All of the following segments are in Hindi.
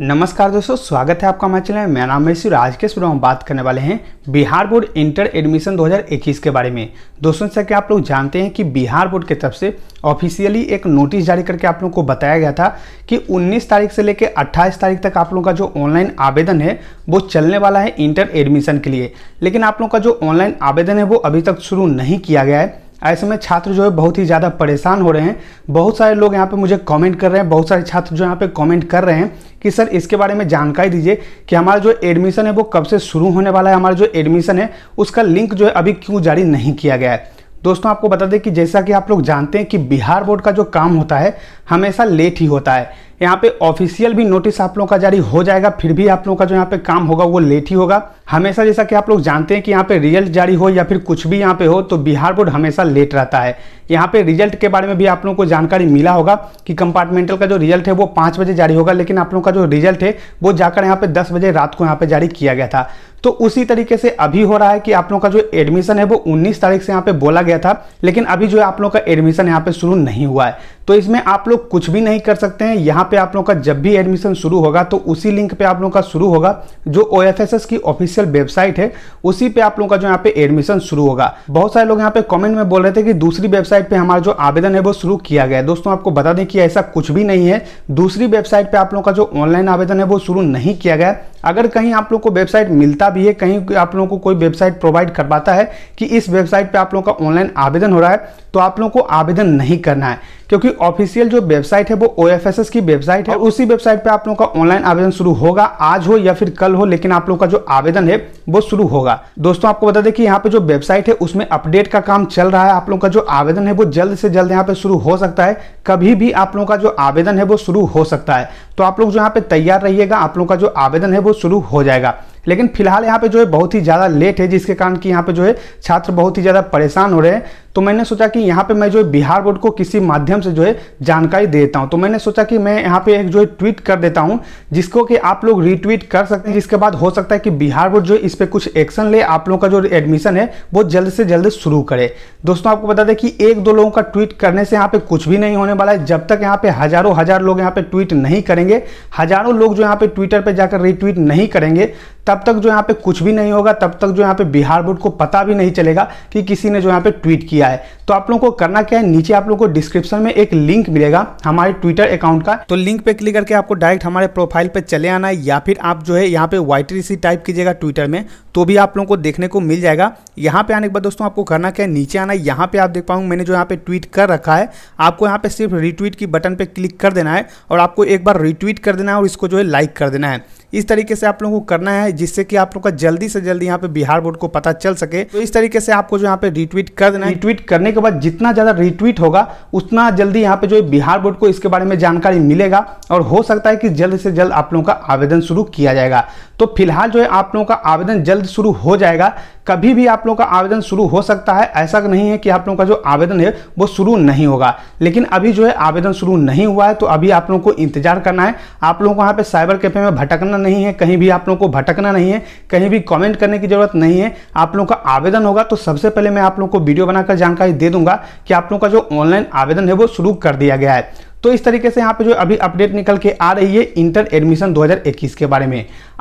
नमस्कार दोस्तों स्वागत है आपका हमारे चैनल मेरा नाम है आज के शुरू हम बात करने वाले हैं बिहार बोर्ड इंटर एडमिशन 2021 के बारे में दोस्तों जैसा कि आप लोग जानते हैं कि बिहार बोर्ड की तरफ से ऑफिशियली एक नोटिस जारी करके आप लोगों को बताया गया था कि 19 तारीख से लेकर 28 तारीख तक आप लोगों का जो ऑनलाइन आवेदन है वो चलने वाला है इंटर एडमिशन के लिए लेकिन आप लोगों का जो ऑनलाइन आवेदन है वो अभी तक शुरू नहीं किया गया है ऐसे में छात्र जो है बहुत ही ज़्यादा परेशान हो रहे हैं बहुत सारे लोग यहाँ पे मुझे कमेंट कर रहे हैं बहुत सारे छात्र जो यहाँ पे कमेंट कर रहे हैं कि सर इसके बारे में जानकारी दीजिए कि हमारा जो एडमिशन है वो कब से शुरू होने वाला है हमारा जो एडमिशन है उसका लिंक जो है अभी क्यों जारी नहीं किया गया है दोस्तों आपको बता दें कि जैसा कि आप लोग जानते हैं कि बिहार बोर्ड का जो काम होता है हमेशा लेट ही होता है यहाँ पे ऑफिशियल भी नोटिस आप लोगों का जारी हो जाएगा फिर भी आप लोगों का जो यहाँ पे काम होगा वो लेट ही होगा हमेशा जैसा कि आप लोग जानते हैं कि यहाँ पे रिजल्ट जारी हो या फिर कुछ भी यहाँ पे हो तो बिहार बोर्ड हमेशा लेट रहता है यहाँ पे रिजल्ट के बारे में भी आप लोगों को जानकारी मिला होगा कि कंपार्टमेंटल का जो रिजल्ट है वो पाँच बजे जारी होगा लेकिन आप लोगों का जो रिजल्ट है वो जाकर यहाँ पे दस बजे रात को यहाँ पे जारी किया गया था तो उसी तरीके से अभी हो रहा है कि आप लोगों का जो एडमिशन है वो 19 तारीख से यहाँ पे बोला गया था लेकिन अभी जो है आप लोगों का एडमिशन यहाँ पे शुरू नहीं हुआ है तो इसमें आप लोग कुछ भी नहीं कर सकते हैं यहाँ पे आप लोगों का जब भी एडमिशन शुरू होगा तो उसी लिंक पे आप लोगों का शुरू होगा जो ओ की ऑफिशियल वेबसाइट है उसी पे आप लोगों का जो यहाँ पे एडमिशन शुरू होगा बहुत सारे लोग यहाँ पे कॉमेंट में बोल रहे थे कि दूसरी वेबसाइट पे हमारा जो आवेदन है वो शुरू किया गया है दोस्तों आपको बता दें कि ऐसा कुछ भी नहीं है दूसरी वेबसाइट पे आप लोगों का जो ऑनलाइन आवेदन है वो शुरू नहीं किया गया अगर कहीं आप लोग को वेबसाइट मिलता भी है कहीं आप लोगों को कोई वेबसाइट प्रोवाइड करवाता है कि इस वेबसाइट पे आप लोगों का ऑनलाइन आवेदन हो रहा है तो आप लोगों को आवेदन नहीं करना है क्योंकि ऑफिशियल जो वेबसाइट है वो ओ की वेबसाइट है उसी वेबसाइट पर आप लोगों का ऑनलाइन आवेदन शुरू होगा आज हो या फिर कल हो लेकिन आप लोग का जो आवेदन है वो शुरू होगा दोस्तों आपको बता दें कि यहाँ पे जो वेबसाइट है उसमें अपडेट का काम चल रहा है आप लोग का जो आवेदन है वो जल्द से जल्द यहाँ पे शुरू हो सकता है कभी भी आप लोगों का जो आवेदन है वो शुरू हो सकता है तो आप लोग जो यहाँ पे तैयार रहिएगा आप लोग का जो आवेदन है वो शुरू हो जाएगा लेकिन फिलहाल यहाँ पे जो है बहुत ही ज़्यादा लेट है जिसके कारण कि यहाँ पे जो है छात्र बहुत ही ज़्यादा परेशान हो रहे हैं तो मैंने सोचा कि यहाँ पे मैं जो है बिहार बोर्ड को किसी माध्यम से जो है जानकारी दे देता हूँ तो मैंने सोचा कि मैं यहाँ पे एक जो है ट्वीट कर देता हूँ जिसको कि आप लोग रीट्वीट कर सकते हैं जिसके बाद हो सकता है कि बिहार बोर्ड जो है इस पर कुछ एक्शन ले आप लोगों का जो एडमिशन है वो जल्द से जल्द शुरू करे दोस्तों आपको बता दें कि एक दो लोगों का ट्वीट करने से यहाँ पे कुछ भी नहीं होने वाला है जब तक यहाँ पे हजारों हजार लोग यहाँ पे ट्वीट नहीं करेंगे हजारों लोग जो यहाँ पे ट्विटर पर जाकर रिट्वीट नहीं करेंगे तब तक जो यहाँ पे कुछ भी नहीं होगा तब तक जो यहाँ पे बिहार बोर्ड को पता भी नहीं चलेगा कि किसी ने जो यहाँ पे ट्वीट किया 来。तो आप लोगों को करना क्या है नीचे आप लोगों को डिस्क्रिप्शन में एक लिंक मिलेगा हमारे ट्विटर अकाउंट का तो लिंक पे क्लिक करके आपको डायरेक्ट हमारे प्रोफाइल पे चले आना है या फिर आप जो है यहाँ पे वाई टाइप कीजिएगा ट्विटर में तो भी आप लोगों को देखने को मिल जाएगा यहाँ पे आने के बाद दोस्तों आपको करना क्या है नीचे आना है यहाँ पे आप देख पाऊंगे मैंने जो यहाँ पे ट्वीट कर रखा है आपको यहाँ पे सिर्फ रिट्वीट की बटन पे क्लिक कर देना है और आपको एक बार रिट्वीट कर देना है और इसको जो है लाइक कर देना है इस तरीके से आप लोगों को करना है जिससे कि आप लोगों का जल्दी से जल्दी यहाँ पे बिहार बोर्ड को पता चल सके तो इस तरीके से आपको जो यहाँ पे रिट्वीट कर देना है रिट्वीट करने के बाद जितना ज़्यादा रिट्वीट होगा उतना जल्दी यहाँ पे जो बिहार बोर्ड को इसके बारे में जानकारी मिलेगा और हो सकता है कि जल्द से जल्द आप लोगों का आवेदन शुरू किया जाएगा तो फिलहाल जो है आप लोगों का आवेदन जल्द शुरू हो जाएगा कभी भी आप लोगों का आवेदन शुरू हो सकता है ऐसा नहीं है कि आप लोगों का जो आवेदन है वो शुरू नहीं होगा लेकिन अभी जो है आवेदन शुरू नहीं हुआ है तो अभी आप लोगों को इंतजार करना है आप लोगों को यहाँ पे साइबर कैफे में भटकना नहीं है कहीं भी आप लोगों को भटकना नहीं है कहीं भी कमेंट करने की जरूरत नहीं है आप लोगों का आवेदन होगा तो सबसे पहले मैं आप लोगों को वीडियो बनाकर जानकारी दे दूंगा कि आप लोगों का जो ऑनलाइन आवेदन है वो शुरू कर दिया गया है तो इस तरीके से यहाँ पे जो अभी अपडेट निकल के आ रही है इंटर एडमिशन 2021 के बारे में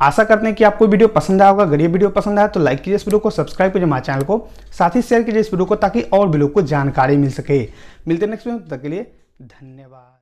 आशा करते हैं कि आपको वीडियो पसंद आया होगा अगर ये वीडियो पसंद आया तो लाइक कीजिए इस वीडियो को सब्सक्राइब कीजिए हमारे चैनल को साथ ही शेयर कीजिए इस वीडियो को ताकि और भी लोग को जानकारी मिल सके मिलते नेक्स्ट वीडियो तक के लिए धन्यवाद